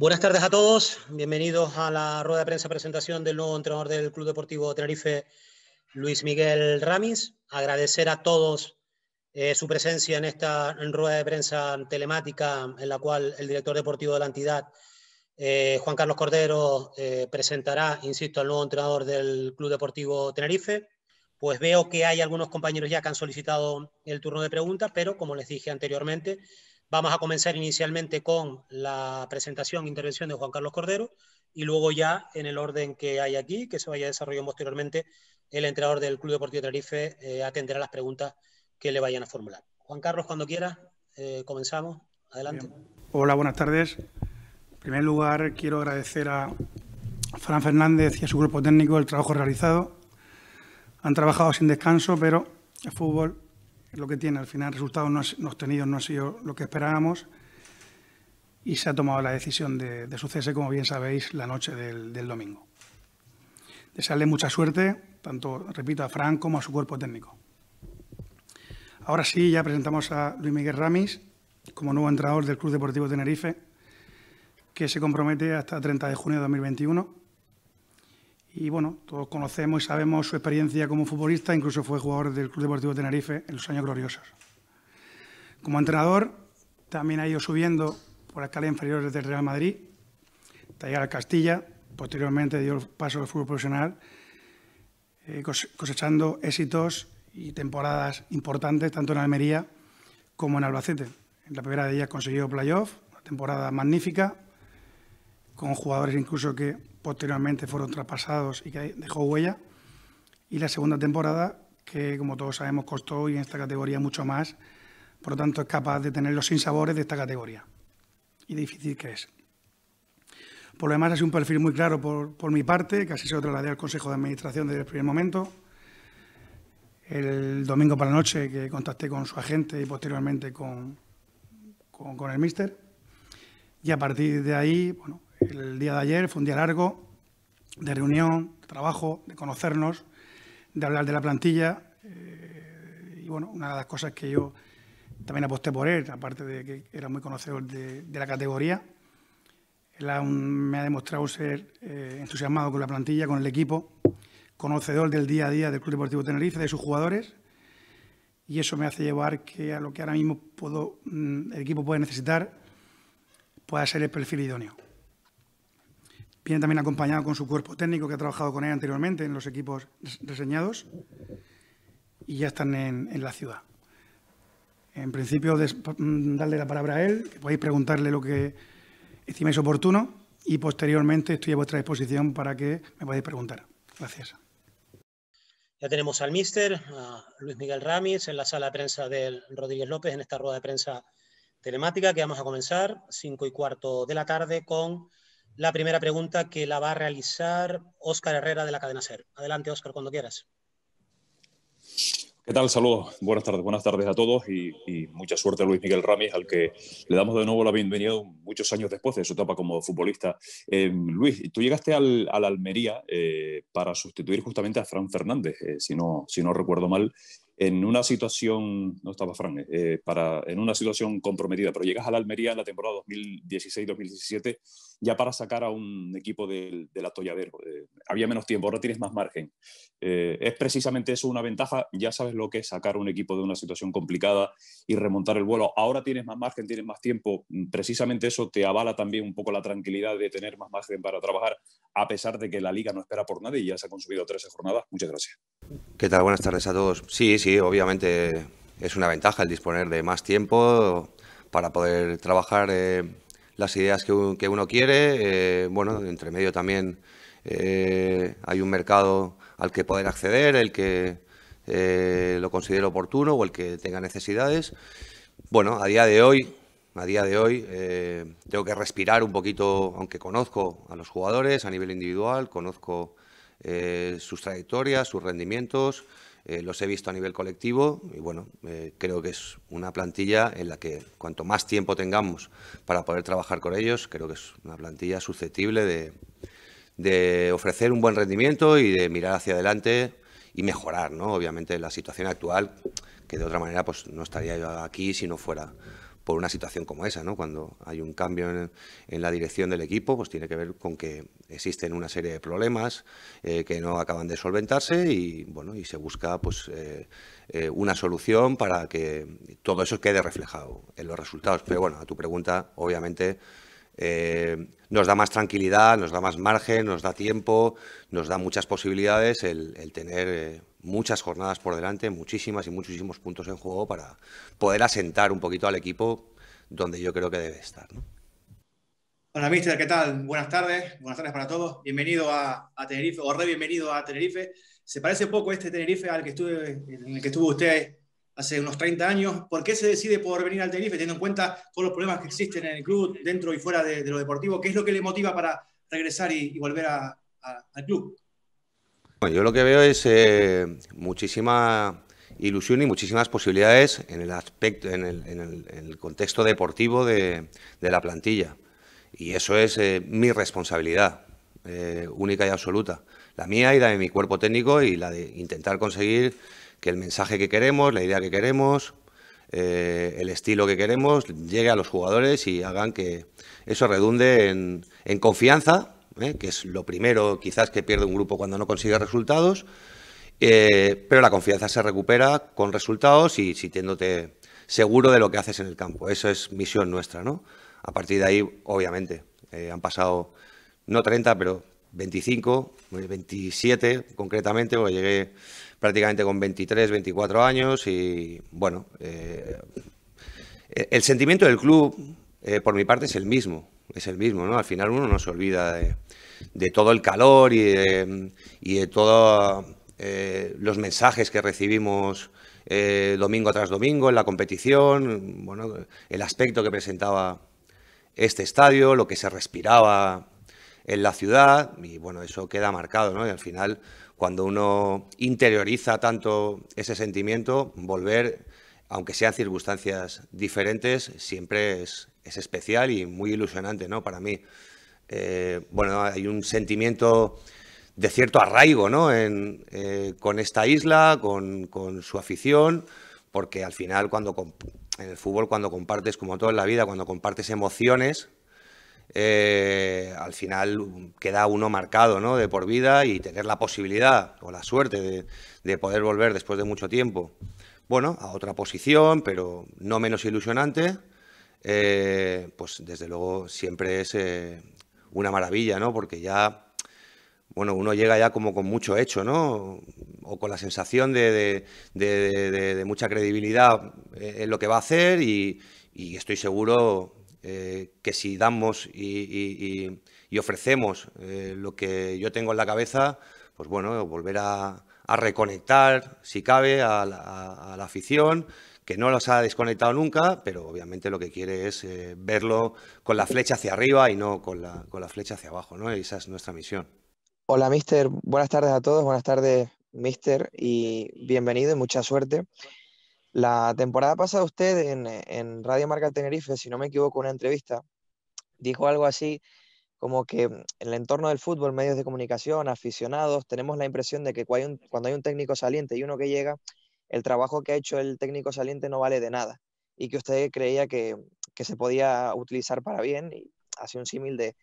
Buenas tardes a todos, bienvenidos a la rueda de prensa presentación del nuevo entrenador del Club Deportivo Tenerife, Luis Miguel Ramis. Agradecer a todos eh, su presencia en esta rueda de prensa telemática en la cual el director deportivo de la entidad, eh, Juan Carlos Cordero, eh, presentará, insisto, al nuevo entrenador del Club Deportivo Tenerife. Pues veo que hay algunos compañeros ya que han solicitado el turno de preguntas, pero como les dije anteriormente, Vamos a comenzar inicialmente con la presentación e intervención de Juan Carlos Cordero y luego ya en el orden que hay aquí, que se vaya desarrollando posteriormente, el entrenador del Club Deportivo Tarife eh, atenderá las preguntas que le vayan a formular. Juan Carlos, cuando quiera, eh, comenzamos. Adelante. Hola, buenas tardes. En primer lugar, quiero agradecer a Fran Fernández y a su grupo técnico el trabajo realizado. Han trabajado sin descanso, pero el fútbol lo que tiene. Al final, resultados no, no no ha sido lo que esperábamos y se ha tomado la decisión de, de su cese, como bien sabéis, la noche del, domingo. Desearle mucha suerte, tanto, repito, a Fran como a su cuerpo técnico. Ahora sí, ya presentamos a Luis Miguel Ramis como nuevo entrenador del Club Deportivo Tenerife, que se compromete hasta 30 de junio de 2021 y bueno, todos conocemos y sabemos su experiencia como futbolista, incluso fue jugador del Club Deportivo Tenerife en los años gloriosos. Como entrenador, también ha ido subiendo por la escala inferior del Real Madrid, hasta llegar a Castilla, posteriormente dio el paso al fútbol profesional, eh, cosechando éxitos y temporadas importantes, tanto en Almería como en Albacete. En la primera de ellas consiguió playoff, una temporada magnífica, con jugadores incluso que posteriormente fueron traspasados y que dejó huella. Y la segunda temporada, que como todos sabemos costó y en esta categoría mucho más, por lo tanto es capaz de tener los sinsabores de esta categoría y difícil que es. Por lo demás, es un perfil muy claro por, por mi parte, casi se lo trasladé al Consejo de Administración desde el primer momento. El domingo por la noche que contacté con su agente y posteriormente con, con, con el míster. Y a partir de ahí, bueno, el día de ayer fue un día largo de reunión, de trabajo, de conocernos, de hablar de la plantilla. Eh, y bueno, una de las cosas que yo también aposté por él, aparte de que era muy conocedor de, la categoría, él me ha demostrado ser eh, entusiasmado con la plantilla, con el equipo, conocedor del día a día del Club Deportivo Tenerife, de sus jugadores. Y eso me hace llevar que a lo que ahora mismo puedo, mm, el equipo puede necesitar pueda ser el perfil idóneo. Viene también acompañado con su cuerpo técnico que ha trabajado con él anteriormente en los equipos reseñados y ya están en, la ciudad. En principio, mm, darle la palabra a él, que podéis preguntarle lo que estiméis oportuno y posteriormente estoy a vuestra disposición para que me podáis preguntar. Gracias. Ya tenemos al míster, a Luis Miguel Ramis, en la sala de prensa del Rodríguez López, en esta rueda de prensa telemática que vamos a comenzar, cinco y cuarto de la tarde, con la primera pregunta que la va a realizar Óscar Herrera de la cadena SER. Adelante, Óscar, cuando quieras. ¿Qué tal? Saludos. Buenas tardes. Buenas tardes a todos y, mucha suerte a Luis Miguel Ramis, al que le damos de nuevo la bienvenida muchos años después de su etapa como futbolista. Eh, Luis, tú llegaste al, Almería eh, para sustituir justamente a Fran Fernández, eh, si, no, si no recuerdo mal, en una situación, no estaba Fran, eh, eh, para, en una situación comprometida, pero llegas a la Almería en la temporada 2016-2017 ya para sacar a un equipo del, la atolladero. Eh, había menos tiempo, ahora tienes más margen. es precisamente eso una ventaja, ya sabes lo que es sacar un equipo de una situación complicada y remontar el vuelo. Ahora tienes más margen, tienes más tiempo, mm, precisamente eso te avala también un poco la tranquilidad de tener más margen para trabajar, a pesar de que la liga no espera por nadie y ya se ha consumido 13 jornadas. Muchas gracias. ¿Qué tal? Buenas tardes a todos. Sí, sí obviamente es una ventaja el disponer de más tiempo para poder trabajar eh, las ideas que, uno quiere. Eh, bueno, entre medio también eh, hay un mercado al que poder acceder, el que lo considere oportuno o el que tenga necesidades. Bueno, a día de hoy, a día de hoy tengo que respirar un poquito, aunque conozco a los jugadores a nivel individual, conozco sus trayectorias, sus rendimientos. Eh, los he visto a nivel colectivo y bueno, eh, creo que es una plantilla en la que cuanto más tiempo tengamos para poder trabajar con ellos, creo que es una plantilla susceptible de, ofrecer un buen rendimiento y de mirar hacia adelante y mejorar, ¿no? Obviamente la situación actual, que de otra manera pues no estaría yo aquí si no fuera por una situación como esa, ¿no? Cuando hay un cambio en, la dirección del equipo, pues tiene que ver con que existen una serie de problemas eh, que no acaban de solventarse y, bueno, y se busca pues eh, eh, una solución para que todo eso quede reflejado en los resultados. Pero bueno, a tu pregunta, obviamente eh, nos da más tranquilidad, nos da más margen, nos da tiempo, nos da muchas posibilidades el, tener eh, muchas jornadas por delante, muchísimas y muchísimos puntos en juego para poder asentar un poquito al equipo donde yo creo que debe estar. Hola, mister, ¿qué tal? Buenas tardes, buenas tardes para todos. Bienvenido a, Tenerife, o re bienvenido a Tenerife. Se parece poco este Tenerife al que estuve, que estuvo usted hace unos 30 años. ¿Por qué se decide por venir al Tenerife, teniendo en cuenta todos los problemas que existen en el club, dentro y fuera de, lo deportivo? ¿Qué es lo que le motiva para regresar y, volver a, al club? yo lo que veo es eh, muchísima ilusión y muchísimas posibilidades en el aspecto, en el, contexto deportivo de, la plantilla. Y eso es eh, mi responsabilidad, eh, única y absoluta. La mía y la de mi cuerpo técnico y la de intentar conseguir que el mensaje que queremos, la idea que queremos, eh, el estilo que queremos, llegue a los jugadores y hagan que eso redunde en, confianza, ¿eh? que es lo primero quizás que pierde un grupo cuando no consigue resultados, eh, pero la confianza se recupera con resultados y sintiéndote seguro de lo que haces en el campo. Eso es misión nuestra, ¿no? A partir de ahí, obviamente, han pasado no 30, pero 25, 27 concretamente, porque llegué prácticamente con 23, 24 años y bueno, eh, el sentimiento del club eh, por mi parte es el mismo, es el mismo, ¿no? Al final uno no se olvida de, todo el calor y de, todos eh, los mensajes que recibimos domingo tras domingo en la competición, bueno, el aspecto que presentaba este estadio, lo que se respiraba en la ciudad y bueno, eso queda marcado, ¿no? Y al final cuando uno interioriza tanto ese sentimiento, volver, aunque sean circunstancias diferentes, siempre es, especial y muy ilusionante, ¿no? Para mí, eh, bueno, hay un sentimiento de cierto arraigo, ¿no? Eh, con esta isla, con, con, su afición, porque al final cuando en el fútbol cuando compartes, como todo en la vida, cuando compartes emociones, eh, al final queda uno marcado ¿no? de por vida y tener la posibilidad o la suerte de, poder volver después de mucho tiempo, bueno, a otra posición, pero no menos ilusionante, eh, pues desde luego siempre es eh, una maravilla, ¿no? Porque ya, bueno, uno llega ya como con mucho hecho, ¿no? O con la sensación de, mucha credibilidad en lo que va a hacer y estoy seguro eh, que si damos y, ofrecemos eh, lo que yo tengo en la cabeza, pues bueno, volver a, reconectar, si cabe, a la, afición, que no los ha desconectado nunca, pero obviamente lo que quiere es eh, verlo con la flecha hacia arriba y no con la, con la flecha hacia abajo, ¿no? esa es nuestra misión. Hola, mister. Buenas tardes a todos. Buenas tardes, mister. Y bienvenido y mucha suerte. La temporada pasada usted en, Radio Marca Tenerife, si no me equivoco, una entrevista, dijo algo así como que mm, en el entorno del fútbol, medios de comunicación, aficionados, tenemos la impresión de que cuando hay, un, técnico saliente y uno que llega, el trabajo que ha hecho el técnico saliente no vale de nada y que usted creía que, se podía utilizar para bien y hace un símil de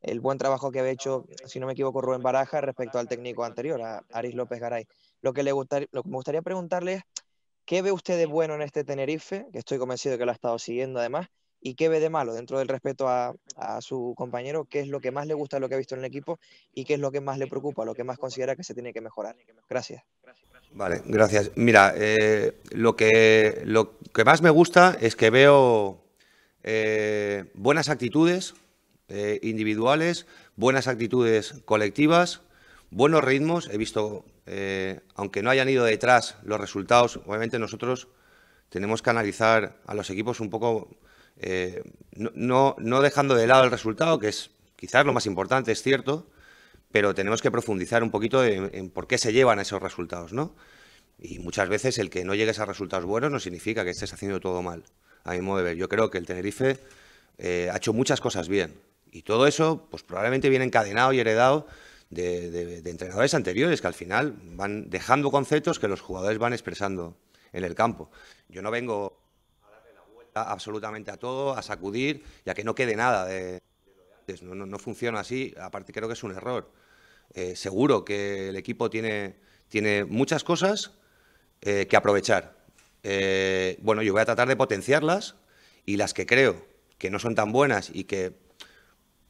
el buen trabajo que había hecho, si no me equivoco, Rubén Baraja respecto al técnico anterior, a Aris López Garay. Lo que, le gustaría, lo que me gustaría preguntarle es ¿Qué ve usted de bueno en este Tenerife? Que estoy convencido que lo ha estado siguiendo además. ¿Y qué ve de malo dentro del respeto a, su compañero? ¿Qué es lo que más le gusta lo que ha visto en el equipo? ¿Y qué es lo que más le preocupa, lo que más considera que se tiene que mejorar? Gracias. Vale, gracias. Mira, eh, lo, que, más me gusta es que veo eh, buenas actitudes eh, individuales, buenas actitudes colectivas buenos ritmos. He visto, eh, aunque no hayan ido detrás los resultados, obviamente nosotros tenemos que analizar a los equipos un poco, eh, no, dejando de lado el resultado, que es quizás lo más importante, es cierto, pero tenemos que profundizar un poquito en, por qué se llevan esos resultados, ¿no? Y muchas veces el que no llegues a resultados buenos no significa que estés haciendo todo mal, a mi modo de ver. Yo creo que el Tenerife eh, ha hecho muchas cosas bien y todo eso, pues probablemente viene encadenado y heredado de, entrenadores anteriores que al final van dejando conceptos que los jugadores van expresando en el campo. Yo no vengo a la vuelta absolutamente a todo, a sacudir ya que no quede nada de, No, funciona así, aparte creo que es un error. Eh, seguro que el equipo tiene, tiene muchas cosas eh, que aprovechar. Eh, bueno, yo voy a tratar de potenciarlas y las que creo que no son tan buenas y que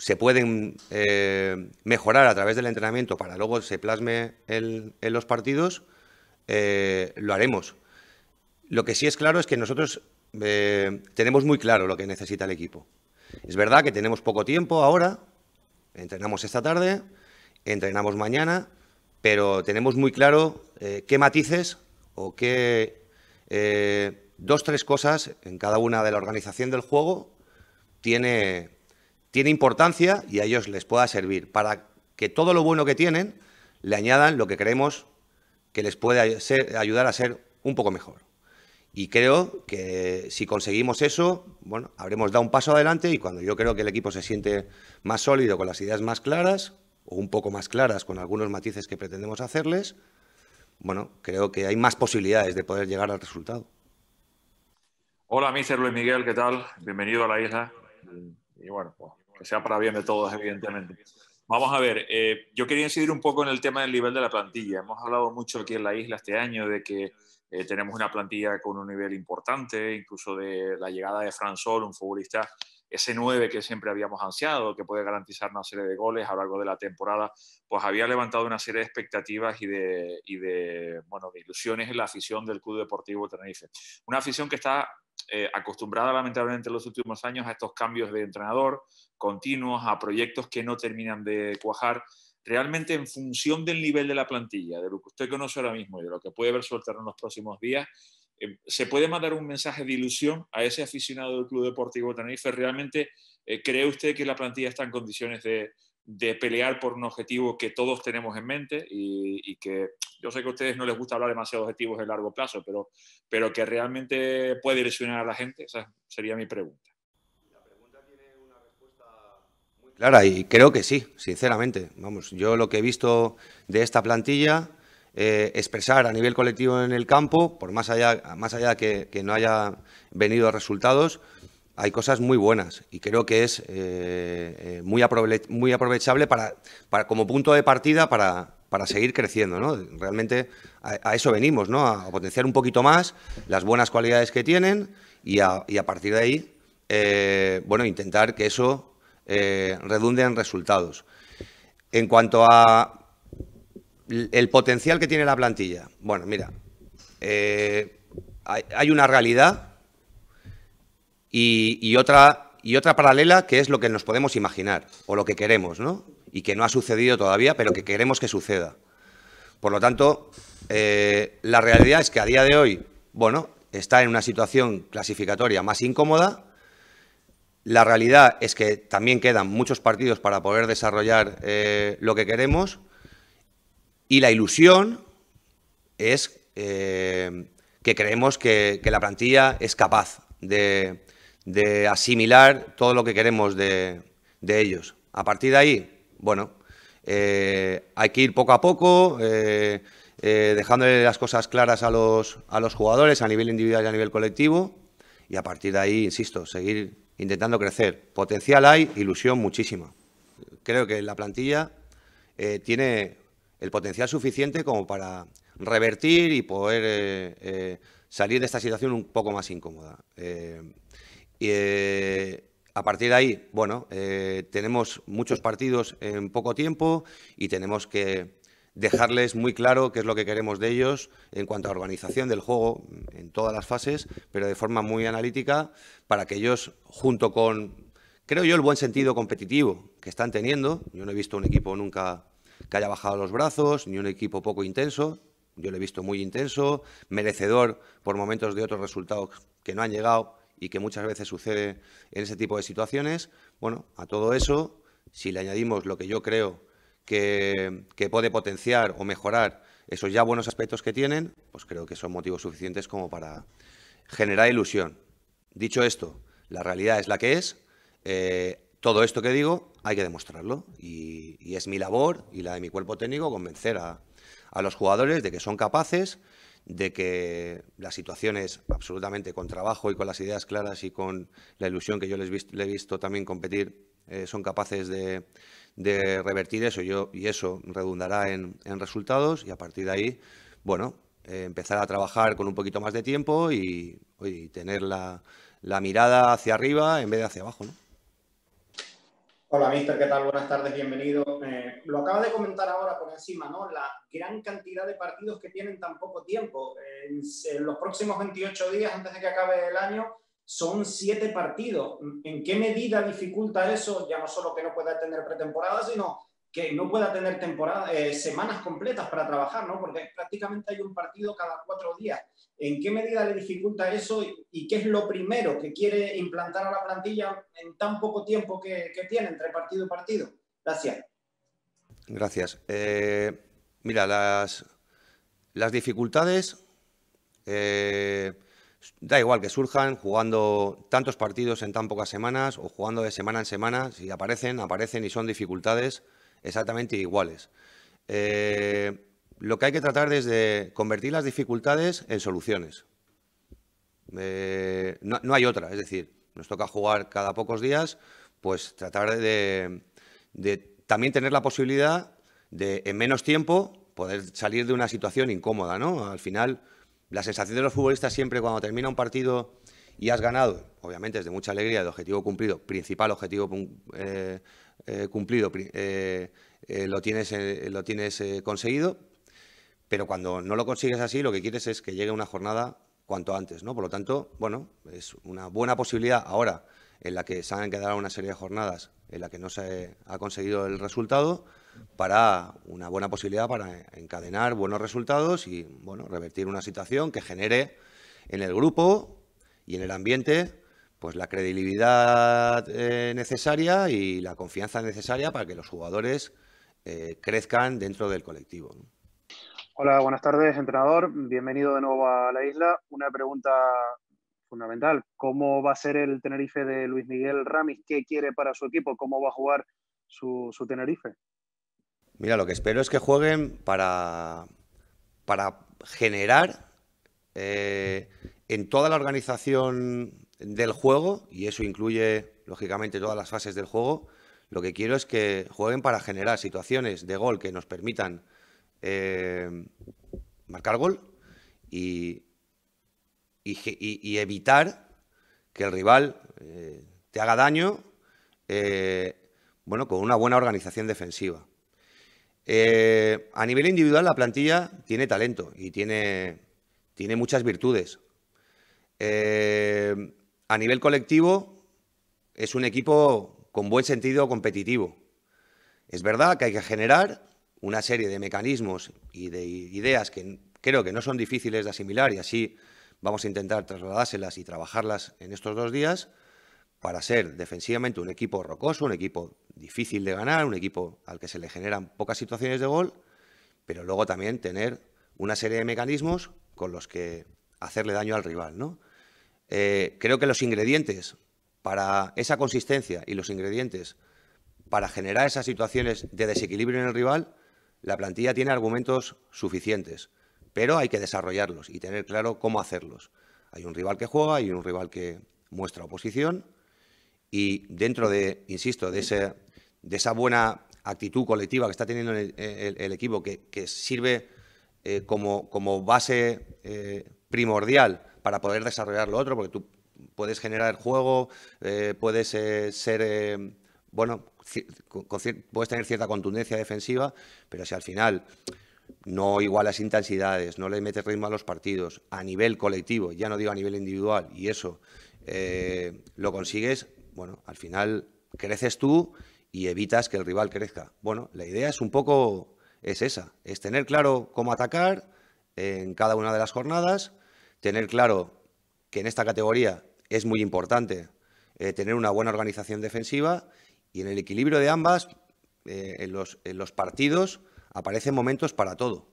se pueden eh, mejorar a través del entrenamiento para luego se plasme en los partidos, eh, lo haremos. Lo que sí es claro es que nosotros eh, tenemos muy claro lo que necesita el equipo. Es verdad que tenemos poco tiempo ahora, entrenamos esta tarde, entrenamos mañana, pero tenemos muy claro qué matices o qué dos, tres cosas en cada una de la organización del juego tiene tiene importancia y a ellos les pueda servir para que todo lo bueno que tienen le añadan lo que creemos que les puede ayudar a ser un poco mejor. Y creo que si conseguimos eso, bueno, habremos dado un paso adelante y cuando yo creo que el equipo se siente más sólido, con las ideas más claras, o un poco más claras con algunos matices que pretendemos hacerles, bueno, creo que hay más posibilidades de poder llegar al resultado. Hola, mister Luis Miguel, ¿qué tal? Bienvenido a la isla. Y bueno, pues, sea para bien de todos, evidentemente. Vamos a ver, eh, yo quería incidir un poco en el tema del nivel de la plantilla. Hemos hablado mucho aquí en la isla este año de que eh, tenemos una plantilla con un nivel importante, incluso de la llegada de Fran Sol, un futbolista ese 9 que siempre habíamos ansiado, que puede garantizar una serie de goles a lo largo de la temporada, pues había levantado una serie de expectativas y de, de, bueno, de ilusiones en la afición del Club Deportivo Tenerife. Una afición que está eh, acostumbrada lamentablemente en los últimos años a estos cambios de entrenador continuos, a proyectos que no terminan de cuajar, realmente en función del nivel de la plantilla, de lo que usted conoce ahora mismo y de lo que puede ver soltar en los próximos días, eh, ¿se puede mandar un mensaje de ilusión a ese aficionado del Club Deportivo Tenerife? ¿Realmente eh, cree usted que la plantilla está en condiciones de, de pelear por un objetivo que todos tenemos en mente y, que yo sé que a ustedes no les gusta hablar demasiado de objetivos de largo plazo, pero, pero que realmente puede ilusionar a la gente, esa sería mi pregunta. La pregunta tiene una respuesta muy clara y creo que sí, sinceramente. Vamos, yo lo que he visto de esta plantilla, eh, expresar a nivel colectivo en el campo, por más allá, más allá que, no haya venido a resultados, hay cosas muy buenas y creo que es eh, eh, muy, aprovechable para, como punto de partida para, para seguir creciendo. ¿no? Realmente a, eso venimos, ¿no? a potenciar un poquito más las buenas cualidades que tienen y a, partir de ahí eh, bueno, intentar que eso redunde en resultados. En cuanto a el potencial que tiene la plantilla, bueno, mira, hay, hay una realidad y, otra, y otra paralela que es lo que nos podemos imaginar o lo que queremos, ¿no? Y que no ha sucedido todavía, pero que queremos que suceda. Por lo tanto, eh, la realidad es que a día de hoy, bueno, está en una situación clasificatoria más incómoda. La realidad es que también quedan muchos partidos para poder desarrollar eh, lo que queremos. Y la ilusión es eh, que creemos que, la plantilla es capaz de, de asimilar todo lo que queremos de, de ellos. A partir de ahí, bueno, eh, hay que ir poco a poco, eh, eh, dejándole las cosas claras a los, a los jugadores a nivel individual y a nivel colectivo. Y a partir de ahí, insisto, seguir intentando crecer. Potencial hay, ilusión muchísima. Creo que la plantilla tiene el potencial suficiente como para revertir y poder salir de esta situación un poco más incómoda. Y, eh, a partir de ahí, bueno, eh, tenemos muchos partidos en poco tiempo y tenemos que dejarles muy claro qué es lo que queremos de ellos en cuanto a organización del juego en todas las fases, pero de forma muy analítica para que ellos, junto con, creo yo, el buen sentido competitivo que están teniendo, yo no he visto un equipo nunca que haya bajado los brazos, ni un equipo poco intenso, yo lo he visto muy intenso, merecedor por momentos de otros resultados que no han llegado, y que muchas veces sucede en ese tipo de situaciones. Bueno, a todo eso, si le añadimos lo que yo creo que, puede potenciar o mejorar esos ya buenos aspectos que tienen, pues creo que son motivos suficientes como para generar ilusión. Dicho esto, la realidad es la que es. Eh, todo esto que digo hay que demostrarlo y, es mi labor y la de mi cuerpo técnico convencer a, a los jugadores de que son capaces de que las situaciones absolutamente con trabajo y con las ideas claras y con la ilusión que yo les le he visto también competir, eh, son capaces de, revertir eso yo, y eso redundará en, resultados y a partir de ahí, bueno, eh, empezar a trabajar con un poquito más de tiempo y, tener la, la mirada hacia arriba en vez de hacia abajo. Hola, Mister, ¿qué tal? Buenas tardes, bienvenido. Eh, lo acaba de comentar ahora por encima, ¿no? La gran cantidad de partidos que tienen tan poco tiempo. En, los próximos 28 días, antes de que acabe el año, son siete partidos. ¿En qué medida dificulta eso? Ya no solo que no pueda tener pretemporada, sino que no pueda tener temporada, eh, semanas completas para trabajar, ¿no? Porque prácticamente hay un partido cada cuatro días. ¿En qué medida le dificulta eso y, qué es lo primero que quiere implantar a la plantilla en tan poco tiempo que, tiene entre partido y partido? Gracias. Gracias. Eh, mira, las, dificultades, eh, da igual que surjan jugando tantos partidos en tan pocas semanas o jugando de semana en semana, si aparecen, aparecen y son dificultades exactamente iguales. Eh, lo que hay que tratar es de convertir las dificultades en soluciones. Eh, no, hay otra, es decir, nos toca jugar cada pocos días, pues tratar de, también tener la posibilidad de, en menos tiempo, poder salir de una situación incómoda, Al final, la sensación de los futbolistas siempre cuando termina un partido y has ganado, obviamente es de mucha alegría, de objetivo cumplido, principal objetivo eh, eh, cumplido, eh, eh, lo tienes, lo tienes conseguido, pero cuando no lo consigues así, lo que quieres es que llegue una jornada cuanto antes, ¿no? Por lo tanto, bueno, es una buena posibilidad ahora en la que se han quedado una serie de jornadas en la que no se ha conseguido el resultado para una buena posibilidad para encadenar buenos resultados y, bueno, revertir una situación que genere en el grupo y en el ambiente pues la credibilidad eh, necesaria y la confianza necesaria para que los jugadores eh, crezcan dentro del colectivo. Hola, buenas tardes, entrenador. Bienvenido de nuevo a la isla. Una pregunta fundamental. ¿Cómo va a ser el Tenerife de Luis Miguel Ramis? ¿Qué quiere para su equipo? ¿Cómo va a jugar su, Tenerife? Mira, lo que espero es que jueguen para, para generar eh, en toda la organización del juego, y eso incluye, lógicamente, todas las fases del juego, lo que quiero es que jueguen para generar situaciones de gol que nos permitan eh, marcar gol y, evitar que el rival eh, te haga daño eh, bueno, con una buena organización defensiva. a nivel individual, la plantilla tiene talento y tiene, tiene muchas virtudes a nivel colectivo es un equipo con buen sentido competitivo. Es verdad que hay que generar una serie de mecanismos y de ideas que creo que no son difíciles de asimilar y así vamos a intentar trasladárselas y trabajarlas en estos dos días para ser defensivamente un equipo rocoso, un equipo difícil de ganar, un equipo al que se le generan pocas situaciones de gol, pero luego también tener una serie de mecanismos con los que hacerle daño al rival, ¿no? Eh, creo que los ingredientes para esa consistencia y los ingredientes para generar esas situaciones de desequilibrio en el rival, la plantilla tiene argumentos suficientes, pero hay que desarrollarlos y tener claro cómo hacerlos. Hay un rival que juega, hay un rival que muestra oposición y dentro de, insisto, de, de esa buena actitud colectiva que está teniendo el, equipo, que, sirve eh, como, base eh, primordial para poder desarrollar lo otro, porque tú puedes generar juego, eh, puedes eh, ser, eh, bueno, puedes tener cierta contundencia defensiva, pero si al final no igualas intensidades, no le metes ritmo a los partidos, a nivel colectivo, ya no digo a nivel individual, y eso lo consigues, bueno, al final creces tú y evitas que el rival crezca. Bueno, la idea es un poco es esa, es tener claro cómo atacar en cada una de las jornadas tener claro que en esta categoría es muy importante eh, tener una buena organización defensiva y en el equilibrio de ambas, eh, en, los, partidos, aparecen momentos para todo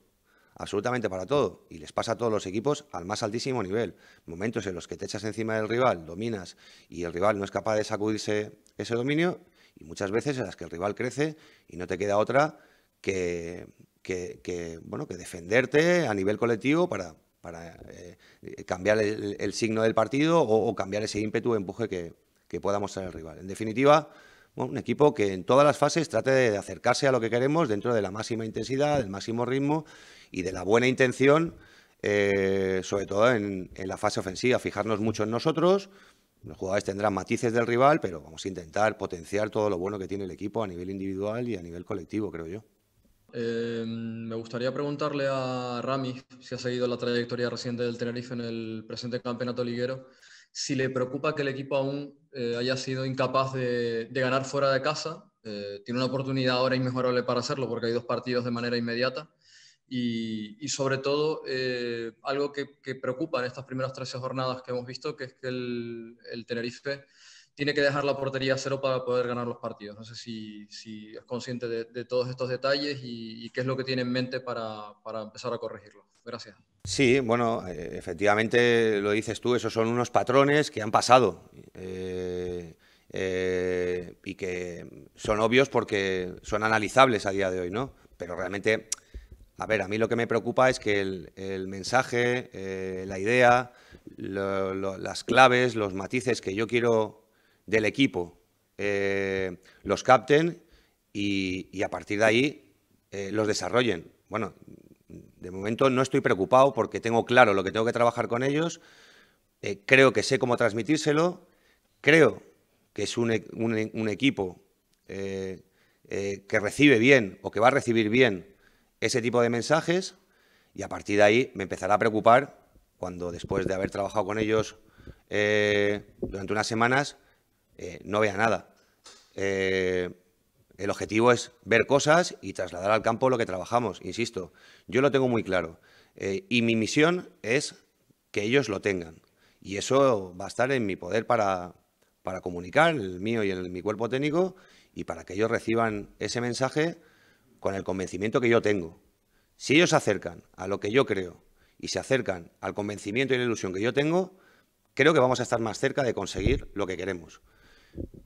absolutamente para todo. Y les pasa a todos los equipos al más altísimo nivel. Momentos en los que te echas encima del rival, dominas y el rival no es capaz de sacudirse ese dominio. Y muchas veces en las que el rival crece y no te queda otra bueno, que defenderte a nivel colectivo para, para eh, eh, cambiar el, signo del partido o, cambiar ese ímpetu, empuje que, que pueda mostrar el rival. En definitiva, un equipo que en todas las fases trate de acercarse a lo que queremos dentro de la máxima intensidad, del máximo ritmo y de la buena intención, eh, sobre todo en, la fase ofensiva. Fijarnos mucho en nosotros. Los jugadores tendrán matices del rival, pero vamos a intentar potenciar todo lo bueno que tiene el equipo a nivel individual y a nivel colectivo, creo yo. Em, me gustaría preguntarle a Rami, si ha seguido la trayectoria reciente del Tenerife en el presente campeonato liguero, si le preocupa que el equipo aún eh, haya sido incapaz de, ganar fuera de casa. Eh, tiene una oportunidad ahora inmejorable para hacerlo porque hay dos partidos de manera inmediata. Y, sobre todo, eh, algo que, preocupa en estas primeras 13 jornadas que hemos visto, que es que el Tenerife tiene que dejar la portería cero para poder ganar los partidos. No sé si, es consciente de, todos estos detalles y, qué es lo que tiene en mente para, empezar a corregirlo. Gracias. Sí, bueno, eh, efectivamente lo dices tú, esos son unos patrones que han pasado eh, eh, y que son obvios porque son analizables a día de hoy, ¿no? Pero realmente, a ver, a mí lo que me preocupa es que el, mensaje, la idea, las claves, los matices que yo quiero del equipo eh, los capten y, a partir de ahí eh, los desarrollen. Bueno, de momento no estoy preocupado porque tengo claro lo que tengo que trabajar con ellos, eh, creo que sé cómo transmitírselo, creo que es un, e-, e-, equipo que recibe bien o que va a recibir bien ese tipo de mensajes y a partir de ahí me empezará a preocupar cuando después de haber trabajado con ellos durante unas semanas eh, no vea nada. Eh, el objetivo es ver cosas y trasladar al campo lo que trabajamos, insisto. Yo lo tengo muy claro. Eh, y mi misión es que ellos lo tengan. Y eso va a estar en mi poder para, comunicar, el mío y en mi cuerpo técnico, y para que ellos reciban ese mensaje con el convencimiento que yo tengo. Si ellos se acercan a lo que yo creo y se acercan al convencimiento y la ilusión que yo tengo, creo que vamos a estar más cerca de conseguir lo que queremos.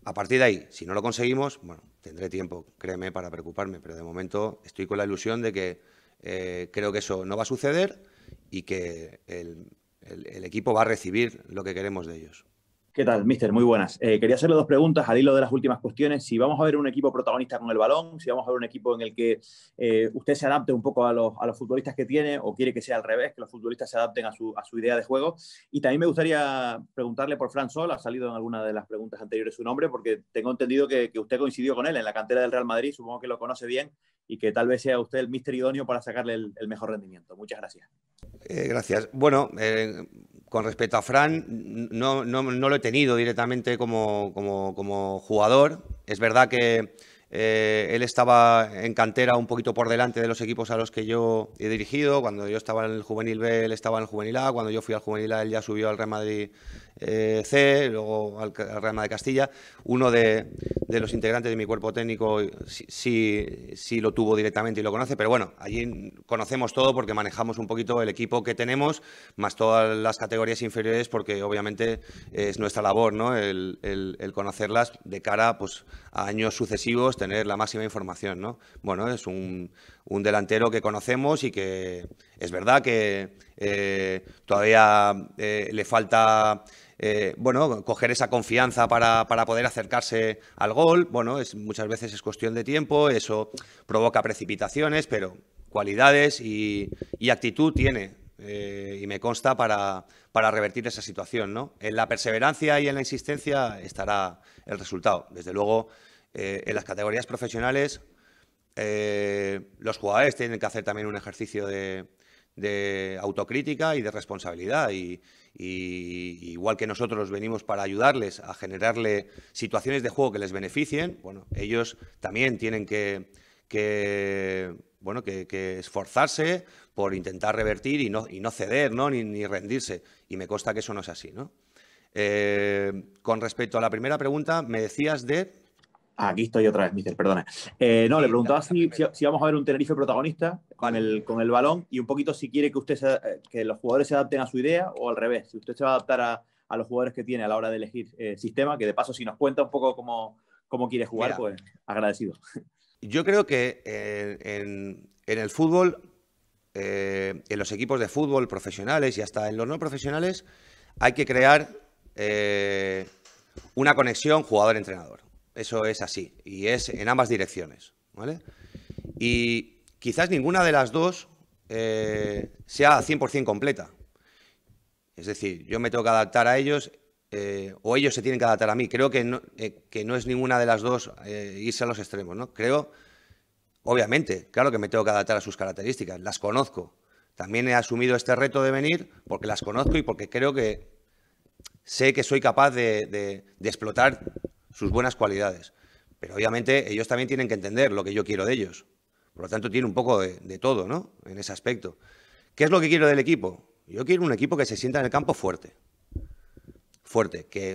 A partir de ahí, si no lo conseguimos, bueno, tendré tiempo, créeme, para preocuparme, pero de momento estoy con la ilusión de que eh, creo que eso no va a suceder y que el equipo va a recibir lo que queremos de ellos. ¿Qué tal, Mister? Muy buenas. Eh, quería hacerle dos preguntas al hilo de las últimas cuestiones. Si vamos a ver un equipo protagonista con el balón, si vamos a ver un equipo en el que eh, usted se adapte un poco a los, futbolistas que tiene o quiere que sea al revés, que los futbolistas se adapten a su, idea de juego. Y también me gustaría preguntarle por Fran Sol, ha salido en alguna de las preguntas anteriores su nombre, porque tengo entendido que, usted coincidió con él en la cantera del Real Madrid, supongo que lo conoce bien y que tal vez sea usted el mister idóneo para sacarle el, mejor rendimiento. Muchas gracias. Eh, gracias. Bueno, con respecto a Fran, no, no, lo he tenido directamente como, como, jugador. Es verdad que eh, él estaba en cantera un poquito por delante de los equipos a los que yo he dirigido. Cuando yo estaba en el Juvenil B, él estaba en el Juvenil A. Cuando yo fui al Juvenil A, él ya subió al Real Madrid eh, C, luego al, de Castilla. Uno de, los integrantes de mi cuerpo técnico sí, lo tuvo directamente y lo conoce, pero bueno, allí conocemos todo porque manejamos un poquito el equipo que tenemos, más todas las categorías inferiores, porque obviamente es nuestra labor ¿no? el, conocerlas de cara pues, a años sucesivos, tener la máxima información. ¿no? Bueno, es un, delantero que conocemos y que es verdad que eh, todavía eh, le falta eh, bueno, coger esa confianza para, poder acercarse al gol. Bueno, muchas veces es cuestión de tiempo, eso provoca precipitaciones, pero cualidades y, actitud tiene. Eh, y me consta para, revertir esa situación. ¿no? En la perseverancia y en la insistencia estará el resultado. Desde luego, eh, en las categorías profesionales, los jugadores tienen que hacer también un ejercicio de, de autocrítica y de responsabilidad. Y, igual que nosotros venimos para ayudarles a generarle situaciones de juego que les beneficien, bueno, ellos también tienen que, bueno, que, esforzarse por intentar revertir y no, ceder, ¿no? Ni, rendirse. Y me consta que eso no es así, ¿no? Eh, con respecto a la primera pregunta, me decías de... Aquí estoy otra vez, Mister, perdona. Eh, no, le preguntaba si, vamos a ver un Tenerife protagonista con el, balón y un poquito si quiere que, usted eh, que los jugadores se adapten a su idea o al revés, si usted se va a adaptar a, los jugadores que tiene a la hora de elegir eh, sistema, que de paso si nos cuenta un poco cómo, quiere jugar, pues agradecido. Yo creo que en, el fútbol, en los equipos de fútbol profesionales y hasta en los no profesionales, hay que crear una conexión jugador-entrenador. Eso es así. Y es en ambas direcciones. Y quizás ninguna de las dos eh, sea 100% completa. Es decir, yo me tengo que adaptar a ellos eh, o ellos se tienen que adaptar a mí. Creo que no, eh, es ninguna de las dos irse a los extremos, ¿no? Creo, obviamente, claro que me tengo que adaptar a sus características, las conozco. También he asumido este reto de venir porque las conozco y porque creo que sé que soy capaz de explotar sus buenas cualidades. Pero obviamente ellos también tienen que entender lo que yo quiero de ellos. Por lo tanto, tiene un poco de, todo, ¿no? En ese aspecto. ¿Qué es lo que quiero del equipo? Yo quiero un equipo que se sienta en el campo fuerte. Fuerte, que,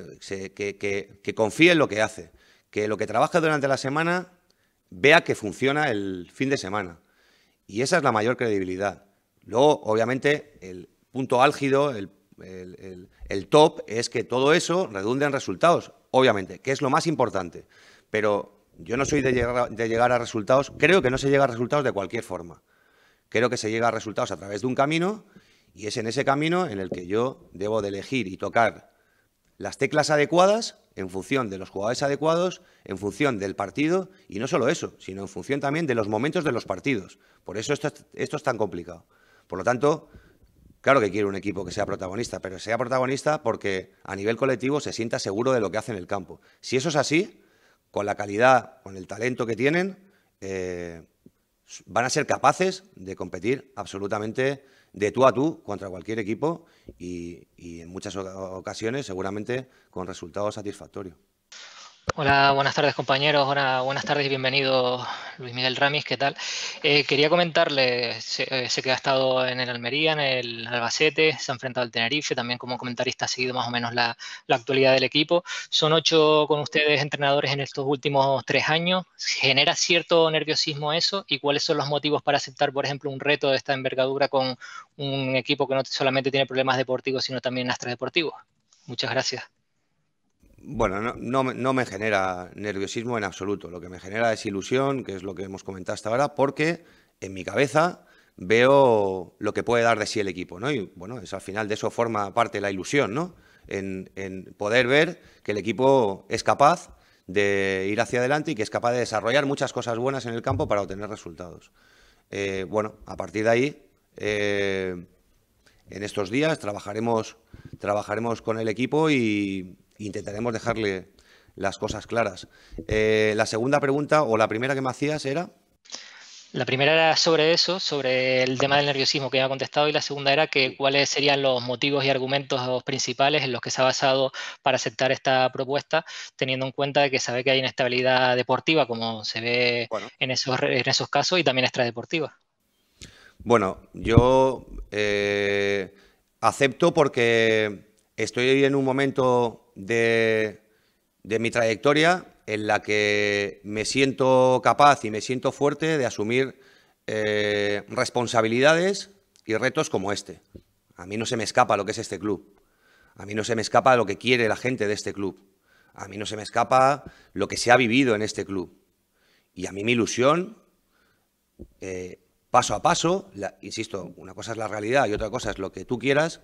confíe en lo que hace, que lo que trabaja durante la semana vea que funciona el fin de semana. Y esa es la mayor credibilidad. Luego, obviamente, el punto álgido, el el, top es que todo eso redunde en resultados, obviamente, que es lo más importante. Pero yo no soy de llegar, a resultados, creo que no se llega a resultados de cualquier forma. Creo que se llega a resultados a través de un camino y es en ese camino en el que yo debo de elegir y tocar las teclas adecuadas en función de los jugadores adecuados, en función del partido y no solo eso, sino en función también de los momentos de los partidos. Por eso esto, esto es tan complicado. Por lo tanto, Claro que quiere un equipo que sea protagonista, pero sea protagonista porque a nivel colectivo se sienta seguro de lo que hace en el campo. Si eso es así, con la calidad, con el talento que tienen, eh, van a ser capaces de competir absolutamente de tú a tú contra cualquier equipo y en muchas ocasiones seguramente con resultados satisfactorios. Hola, buenas tardes compañeros, Hola, buenas tardes y bienvenido Luis Miguel Ramis, ¿qué tal? Eh, quería comentarle, eh, sé, que ha estado en el Almería, en el Albacete, se ha enfrentado al Tenerife, también como comentarista ha seguido más o menos la, actualidad del equipo. Son ocho con ustedes entrenadores en estos últimos tres años. ¿Genera cierto nerviosismo eso? ¿Y cuáles son los motivos para aceptar, por ejemplo, un reto de esta envergadura con un equipo que no solamente tiene problemas deportivos, sino también deportivos? Muchas gracias. Bueno, no, me genera nerviosismo en absoluto. Lo que me genera es ilusión, que es lo que hemos comentado hasta ahora, porque en mi cabeza veo lo que puede dar de sí el equipo, ¿no? Y bueno, es, al final de eso forma parte la ilusión, ¿no? En, poder ver que el equipo es capaz de ir hacia adelante y que es capaz de desarrollar muchas cosas buenas en el campo para obtener resultados. Eh, bueno, a partir de ahí, eh, en estos días trabajaremos, trabajaremos con el equipo y Intentaremos dejarle las cosas claras. Eh, la segunda pregunta, o la primera que me hacías, era... La primera era sobre eso, sobre el tema del nerviosismo que ya ha contestado, y la segunda era que cuáles serían los motivos y argumentos principales en los que se ha basado para aceptar esta propuesta, teniendo en cuenta que sabe que hay inestabilidad deportiva, como se ve en, esos, en esos casos, y también extradeportiva. Bueno, yo eh, acepto porque estoy en un momento de, mi trayectoria en la que me siento capaz y me siento fuerte de asumir eh, responsabilidades y retos como este. A mí no se me escapa lo que es este club. A mí no se me escapa lo que quiere la gente de este club. A mí no se me escapa lo que se ha vivido en este club. Y a mí mi ilusión, eh, paso a paso, insisto, una cosa es la realidad y otra cosa es lo que tú quieras,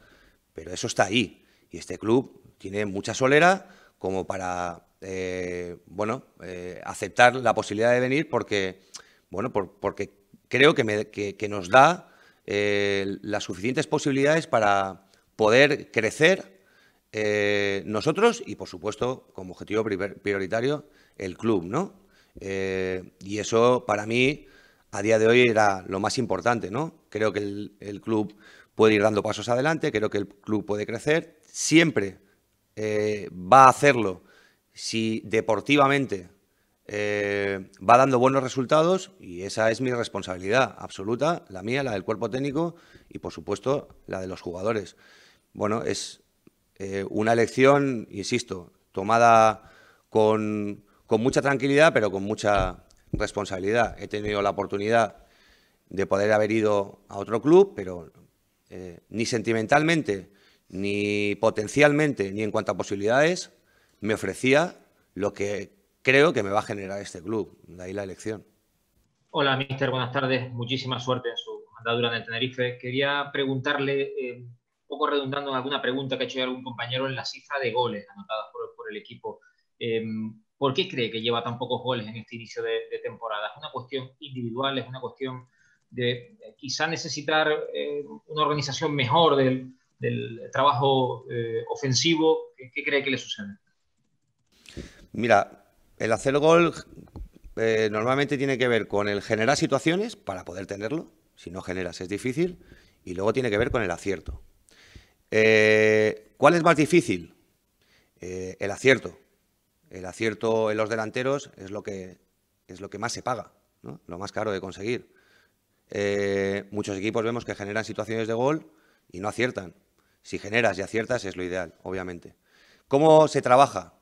pero eso está ahí. Y este club tiene mucha solera como para, eh, bueno, eh, aceptar la posibilidad de venir porque, bueno, porque creo que, nos da eh, las suficientes posibilidades para poder crecer nosotros y, por supuesto, como objetivo prioritario, el club, ¿no? y eso para mí a día de hoy era lo más importante, ¿no? Creo que el club puede ir dando pasos adelante, creo que el club puede crecer, siempre eh, va a hacerlo si deportivamente eh, va dando buenos resultados y esa es mi responsabilidad absoluta, la mía, la del cuerpo técnico y por supuesto la de los jugadores. Bueno, es eh, una elección, insisto, tomada con, mucha tranquilidad pero con mucha responsabilidad. He tenido la oportunidad de poder haber ido a otro club, pero ni sentimentalmente ni potencialmente ni en cuanto a posibilidades me ofrecía lo que creo que me va a generar este club. De ahí la elección. Hola, mister. Buenas tardes. Muchísima suerte en su andadura en el Tenerife. Quería preguntarle, eh, un poco redundando en alguna pregunta que ha hecho algún compañero, en la cifra de goles anotadas por, el equipo. Em, ¿Por qué cree que lleva tan pocos goles en este inicio de, temporada? ¿Es una cuestión individual? ¿Es una cuestión de eh, quizá necesitar eh, una organización mejor del, del trabajo eh, ofensivo? ¿Qué, cree que le sucede? Mira, el hacer gol eh, normalmente tiene que ver con el generar situaciones para poder tenerlo. Si no generas es difícil. Y luego tiene que ver con el acierto. Eh, ¿Cuál es más difícil? el acierto. El acierto en los delanteros es lo que, es lo que más se paga, ¿no? lo más caro de conseguir. muchos equipos vemos que generan situaciones de gol y no aciertan. Si generas y aciertas es lo ideal, obviamente. ¿Cómo se trabaja?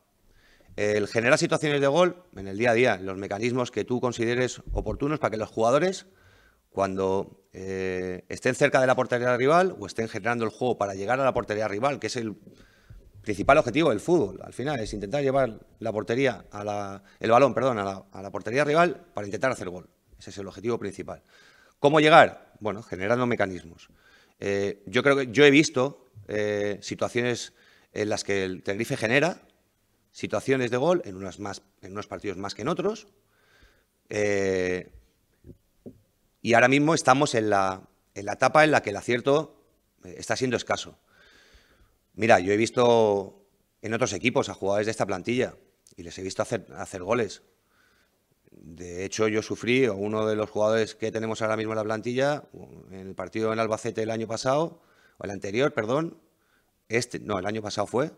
El generar situaciones de gol en el día a día, los mecanismos que tú consideres oportunos para que los jugadores, cuando eh, estén cerca de la portería rival o estén generando el juego para llegar a la portería rival, que es el principal objetivo del fútbol, al final, es intentar llevar la portería a el balón, perdón, a la, portería rival para intentar hacer gol. Ese es el objetivo principal. ¿Cómo llegar? Bueno, generando mecanismos. Eh, yo creo que yo he visto eh, situaciones en las que el Tenerife genera situaciones de gol en, más, en unos partidos más que en otros. Eh, y ahora mismo estamos en la, en la etapa en la que el acierto eh, está siendo escaso. Mira, yo he visto en otros equipos a jugadores de esta plantilla y les he visto hacer, hacer goles. De hecho, yo sufrí, uno de los jugadores que tenemos ahora mismo en la plantilla, en el partido en Albacete el año pasado, el anterior, perdón, este, no, el año pasado fue,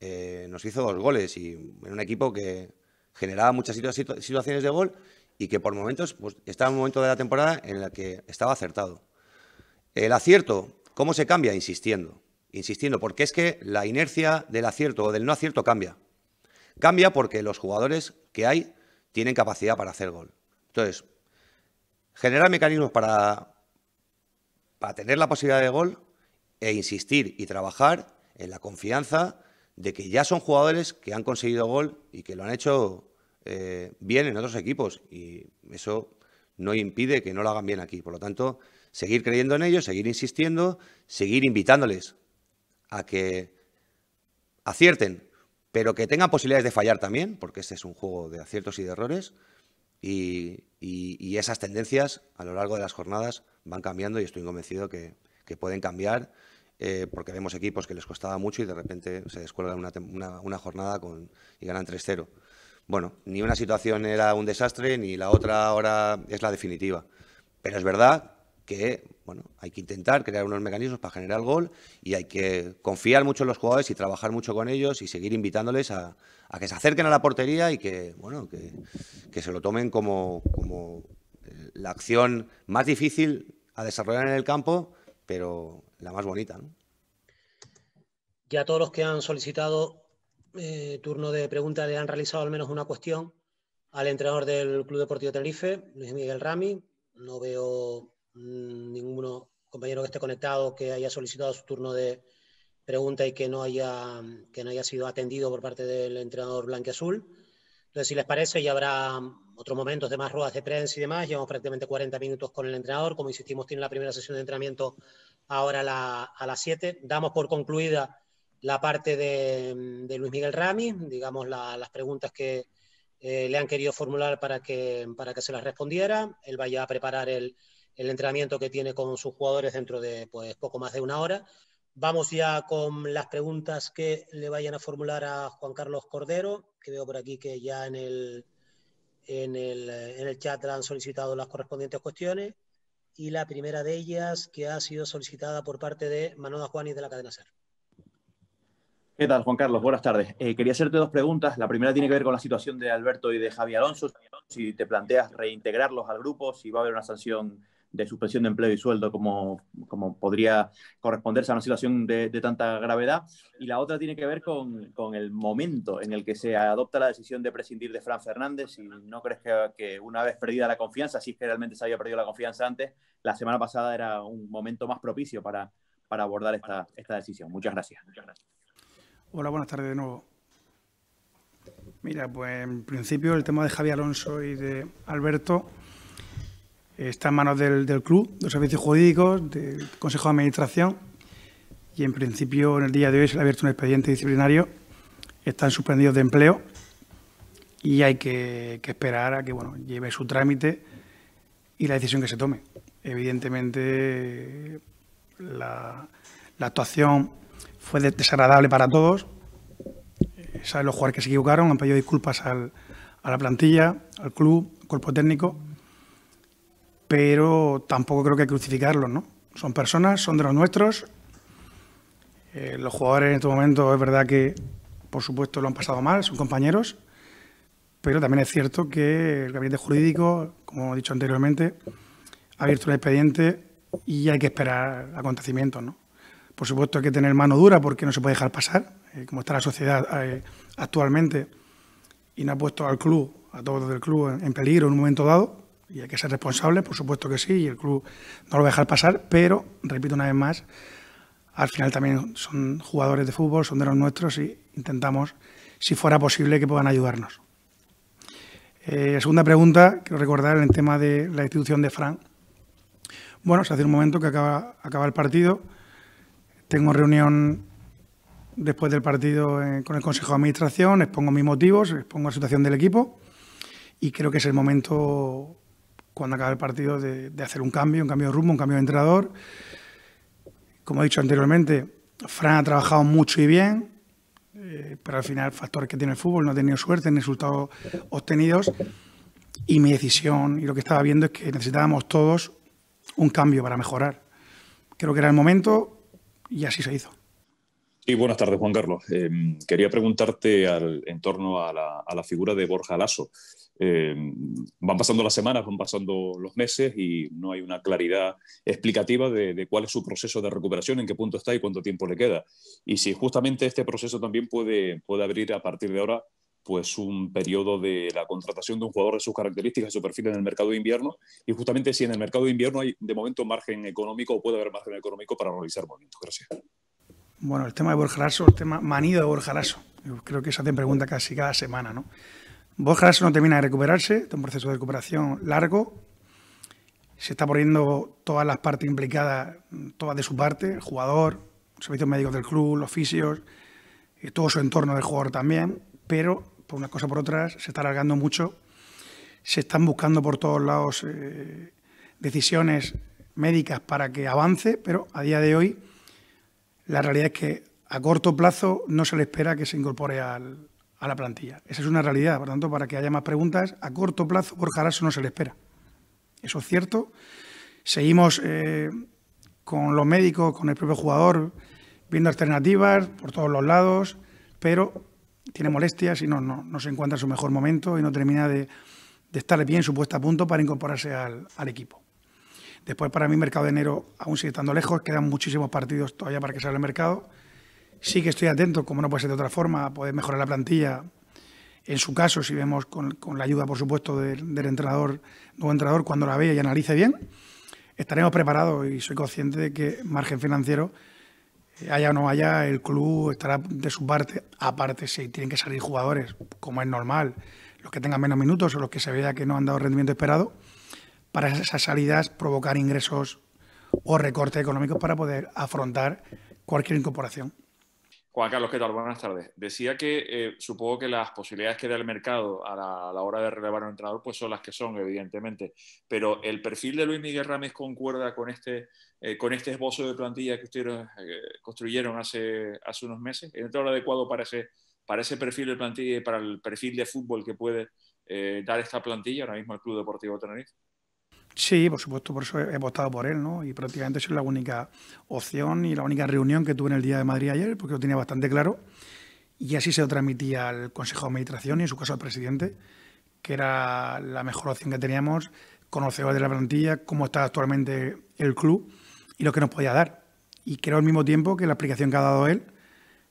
eh, nos hizo dos goles y en un equipo que generaba muchas situaciones de gol y que por momentos pues, estaba en un momento de la temporada en el que estaba acertado. El acierto, ¿cómo se cambia? Insistiendo, insistiendo, porque es que la inercia del acierto o del no acierto cambia. Cambia porque los jugadores que hay tienen capacidad para hacer gol. Entonces, generar mecanismos para, para tener la posibilidad de gol e insistir y trabajar en la confianza de que ya son jugadores que han conseguido gol y que lo han hecho eh, bien en otros equipos. Y eso no impide que no lo hagan bien aquí. Por lo tanto, seguir creyendo en ellos, seguir insistiendo, seguir invitándoles a que acierten, pero que tengan posibilidades de fallar también, porque este es un juego de aciertos y de errores. Y, esas tendencias a lo largo de las jornadas van cambiando y estoy convencido que, que pueden cambiar eh, porque vemos equipos que les costaba mucho y de repente se descuelgan una, una, jornada con, y ganan 3-0. Bueno, ni una situación era un desastre, ni la otra ahora es la definitiva. Pero es verdad que bueno, hay que intentar crear unos mecanismos para generar gol y hay que confiar mucho en los jugadores y trabajar mucho con ellos y seguir invitándoles a, a que se acerquen a la portería y que, bueno, que, que se lo tomen como, como eh, la acción más difícil a desarrollar en el campo, pero la más bonita. ¿no? Ya todos los que han solicitado eh, turno de pregunta le han realizado al menos una cuestión al entrenador del Club Deportivo Tenerife, Luis Miguel Rami. No veo mm, ninguno compañero que esté conectado que haya solicitado su turno de pregunta y que no haya, que no haya sido atendido por parte del entrenador Azul. Entonces, si les parece, ya habrá otros momentos de más ruedas de prensa y demás. Llevamos prácticamente 40 minutos con el entrenador. Como insistimos, tiene la primera sesión de entrenamiento ahora a, las 7. Damos por concluida la parte de, Luis Miguel Rami, digamos las preguntas que eh, le han querido formular para que, para que se las respondiera. Él vaya a preparar el, el entrenamiento que tiene con sus jugadores dentro de pues, poco más de una hora. Vamos ya con las preguntas que le vayan a formular a Juan Carlos Cordero, que veo por aquí que ya en el, en el, chat han solicitado las correspondientes cuestiones y la primera de ellas que ha sido solicitada por parte de Juan y de la cadena SER. ¿Qué tal, Juan Carlos? Buenas tardes. Eh, quería hacerte dos preguntas. La primera tiene que ver con la situación de Alberto y de Javier Alonso. Si te planteas reintegrarlos al grupo, si va a haber una sanción de suspensión de empleo y sueldo como, como podría corresponderse a una situación de, de, tanta gravedad. Y la otra tiene que ver con, con, el momento en el que se adopta la decisión de prescindir de Fran Fernández. Y no crees que, que, una vez perdida la confianza, si es que realmente se había perdido la confianza antes, la semana pasada era un momento más propicio para, para abordar esta, esta decisión. Muchas gracias. Muchas gracias. Hola, buenas tardes de nuevo. Mira, pues en principio el tema de Javier Alonso y de Alberto está en manos del, club, de los servicios jurídicos, del Consejo de Administración y en principio en el día de hoy se le ha abierto un expediente disciplinario, están suspendidos de empleo y hay que, esperar a que bueno, lleve su trámite y la decisión que se tome. Evidentemente la, actuación fue desagradable para todos, eh, saben los jugadores que se equivocaron, han pedido disculpas a la plantilla, al club, al cuerpo técnico pero tampoco creo que hay que crucificarlos, ¿no? Son personas, son de los nuestros. Eh, los jugadores en este momento es verdad que, por supuesto, lo han pasado mal, son compañeros, pero también es cierto que el gabinete jurídico, como he dicho anteriormente, ha abierto un expediente y hay que esperar acontecimientos, ¿no? Por supuesto hay que tener mano dura porque no se puede dejar pasar, eh, como está la sociedad eh, actualmente y no ha puesto al club, a todos del club, en peligro en un momento dado y hay que ser responsable, por supuesto que sí, y el club no lo va a dejar pasar, pero, repito una vez más, al final también son jugadores de fútbol, son de los nuestros y intentamos, si fuera posible, que puedan ayudarnos. Eh, segunda pregunta, quiero recordar el tema de la institución de Fran. Bueno, se hace un momento que acaba, acaba el partido. Tengo reunión después del partido eh, con el Consejo de Administración, expongo mis motivos, expongo la situación del equipo y creo que es el momento cuando acaba el partido de, hacer un cambio, un cambio de rumbo, un cambio de entrenador. Como he dicho anteriormente, Fran ha trabajado mucho y bien, eh, pero al final factores que tiene el fútbol, no ha tenido suerte en resultados obtenidos. Y mi decisión y lo que estaba viendo es que necesitábamos todos un cambio para mejorar. Creo que era el momento y así se hizo. Sí, buenas tardes, Juan Carlos. Em, quería preguntarte en torno a la, figura de Borja Lasso. Em, van pasando las semanas, van pasando los meses y no hay una claridad explicativa de, cuál es su proceso de recuperación, en qué punto está y cuánto tiempo le queda. Y si justamente este proceso también puede, puede abrir a partir de ahora pues un periodo de la contratación de un jugador de sus características y su perfil en el mercado de invierno y justamente si en el mercado de invierno hay de momento margen económico o puede haber margen económico para realizar movimientos. Gracias. Bueno, el tema de Borja Lasso, el tema manido de Borja Lasso. creo que se hacen preguntas casi cada semana, ¿no? Borja Lasso no termina de recuperarse, está un proceso de recuperación largo. Se está poniendo todas las partes implicadas, todas de su parte, el jugador, servicios médicos del club, los fisios, eh, todo su entorno del jugador también, pero por una cosa por otras se está alargando mucho. Se están buscando por todos lados eh, decisiones médicas para que avance, pero a día de hoy la realidad es que a corto plazo no se le espera que se incorpore a la plantilla. Esa es una realidad. Por lo tanto, para que haya más preguntas, a corto plazo por eso no se le espera. Eso es cierto. Seguimos eh, con los médicos, con el propio jugador, viendo alternativas por todos los lados, pero tiene molestias y no, se encuentra en su mejor momento y no termina de, estar bien su puesta a punto para incorporarse al equipo. Después, para mí, mercado de enero aún sigue estando lejos, quedan muchísimos partidos todavía para que salga el mercado. Sí que estoy atento, como no puede ser de otra forma, a poder mejorar la plantilla. En su caso, si vemos con, la ayuda, por supuesto, del, entrenador, nuevo entrenador, cuando la vea y analice bien, estaremos preparados y soy consciente de que margen financiero, eh, haya o no haya, el club estará de su parte. Aparte, si tienen que salir jugadores, como es normal, los que tengan menos minutos o los que se vea que no han dado rendimiento esperado, para esas salidas provocar ingresos o recortes económicos para poder afrontar cualquier incorporación. Juan Carlos, ¿qué tal? Buenas tardes. Decía que eh, supongo que las posibilidades que da el mercado a la, hora de relevar a un entrenador pues son las que son, evidentemente. Pero el perfil de Luis Miguel Ramírez concuerda con este, eh, con este esbozo de plantilla que ustedes eh, construyeron hace, hace unos meses. ¿Es el adecuado para ese, para ese perfil de plantilla y para el perfil de fútbol que puede dar esta plantilla ahora mismo el Club Deportivo Tenerife? Sí, por supuesto, por eso he votado por él, ¿no? Y prácticamente eso es la única opción y la única reunión que tuve en el Día de Madrid ayer, porque lo tenía bastante claro. Y así se lo transmitía al Consejo de Administración y en su caso al presidente, que era la mejor opción que teníamos, conocedor de la plantilla, cómo está actualmente el club y lo que nos podía dar. Y creo al mismo tiempo que la explicación que ha dado él,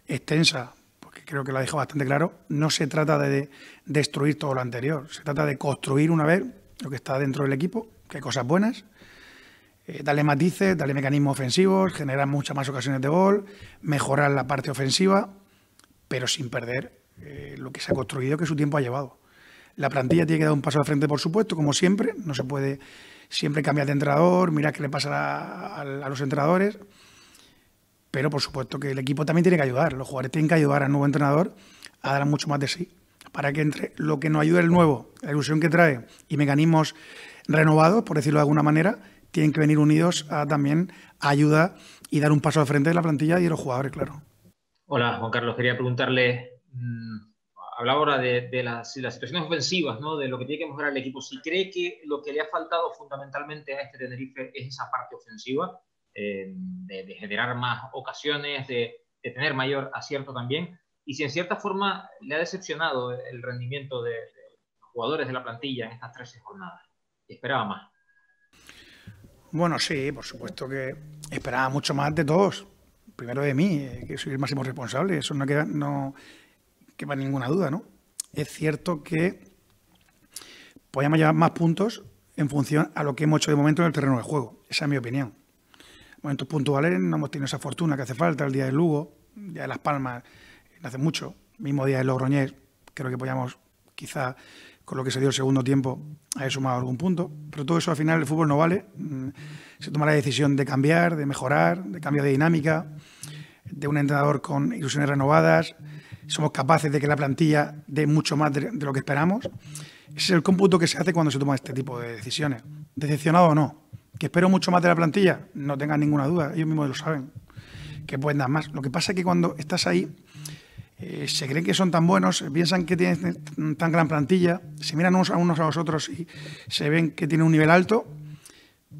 extensa, porque creo que la ha dejado bastante claro, no se trata de destruir todo lo anterior, se trata de construir una vez lo que está dentro del equipo que cosas buenas. dale eh, darle matices, darle mecanismos ofensivos, generar muchas más ocasiones de gol, mejorar la parte ofensiva, pero sin perder eh, lo que se ha construido, que su tiempo ha llevado. La plantilla tiene que dar un paso al frente, por supuesto, como siempre. No se puede siempre cambiar de entrenador, mirar qué le pasa a, a los entrenadores. Pero, por supuesto, que el equipo también tiene que ayudar. Los jugadores tienen que ayudar al nuevo entrenador a dar mucho más de sí. Para que entre lo que nos ayude el nuevo, la ilusión que trae y mecanismos renovados, por decirlo de alguna manera, tienen que venir unidos a, también a ayuda y dar un paso al frente de la plantilla y de los jugadores, claro. Hola, Juan Carlos, quería preguntarle, mmm, hablaba ahora de, las, situaciones ofensivas, ¿no? de lo que tiene que mejorar el equipo, si cree que lo que le ha faltado fundamentalmente a este Tenerife es esa parte ofensiva, eh, de, generar más ocasiones, de, tener mayor acierto también, y si en cierta forma le ha decepcionado el rendimiento de, de, jugadores de la plantilla en estas 13 jornadas esperaba más. Bueno, sí, por supuesto que esperaba mucho más de todos. Primero de mí, eh, que soy el máximo responsable, eso no queda, no queda ninguna duda, ¿no? Es cierto que podíamos llevar más puntos en función a lo que hemos hecho de momento en el terreno de juego. Esa es mi opinión. Momentos puntuales no hemos tenido esa fortuna que hace falta, el día de Lugo, el día de Las Palmas, hace mucho, mismo día de Logroñés, creo que podíamos quizá con lo que se dio el segundo tiempo, ha sumado algún punto. Pero todo eso al final el fútbol no vale. Mm, se toma la decisión de cambiar, de mejorar, de cambio de dinámica, de un entrenador con ilusiones renovadas. Somos capaces de que la plantilla dé mucho más de, de lo que esperamos. Ese es el cómputo que se hace cuando se toman este tipo de decisiones. Decepcionado o no. Que espero mucho más de la plantilla, no tengan ninguna duda, ellos mismos lo saben. Que pueden dar más. Lo que pasa es que cuando estás ahí, eh, se creen que son tan buenos, eh, piensan que tienen tan gran plantilla, se miran unos a unos a los otros y se ven que tienen un nivel alto,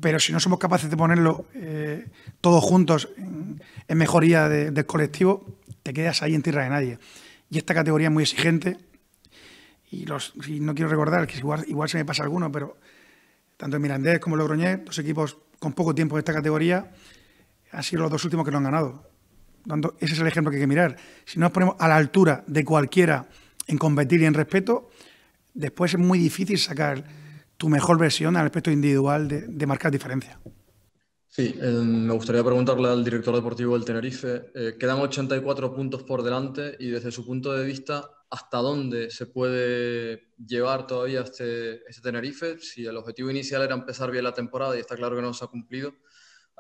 pero si no somos capaces de ponerlo eh, todos juntos en, mejoría del colectivo, te quedas ahí en tierra de nadie. Y esta categoría es muy exigente y, los, no quiero recordar, que igual, se me pasa alguno, pero tanto el Mirandés como el Logroñés, dos equipos con poco tiempo de esta categoría, han sido los dos últimos que lo han ganado ese es el ejemplo que hay que mirar. Si no nos ponemos a la altura de cualquiera en competir y en respeto, después es muy difícil sacar tu mejor versión al aspecto individual de, marcar diferencia. Sí, eh, me gustaría preguntarle al director deportivo del Tenerife, eh, quedan 84 puntos por delante y desde su punto de vista, ¿hasta dónde se puede llevar todavía este, este Tenerife? Si el objetivo inicial era empezar bien la temporada y está claro que no se ha cumplido,